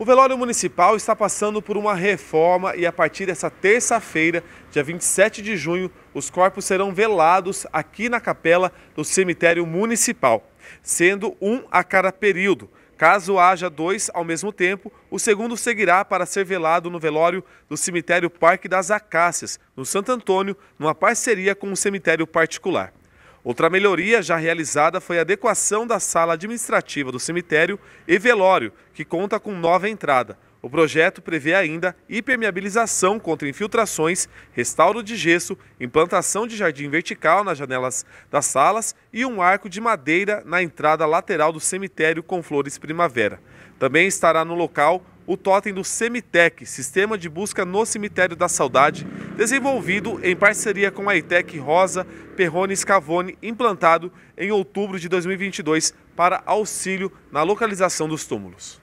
O velório municipal está passando por uma reforma e a partir dessa terça-feira, dia 27 de junho, os corpos serão velados aqui na capela do cemitério municipal, sendo um a cada período. Caso haja dois ao mesmo tempo, o segundo seguirá para ser velado no velório do cemitério Parque das Acácias, no Santo Antônio, numa parceria com um cemitério particular. Outra melhoria já realizada foi a adequação da sala administrativa do cemitério e velório, que conta com nova entrada. O projeto prevê ainda impermeabilização contra infiltrações, restauro de gesso, implantação de jardim vertical nas janelas das salas e um arco de madeira na entrada lateral do cemitério com flores primavera. Também estará no local o totem do Semitec, Sistema de Busca no Cemitério da Saudade, desenvolvido em parceria com a ITEC Rosa Perrone Scavone, implantado em outubro de 2022 para auxílio na localização dos túmulos.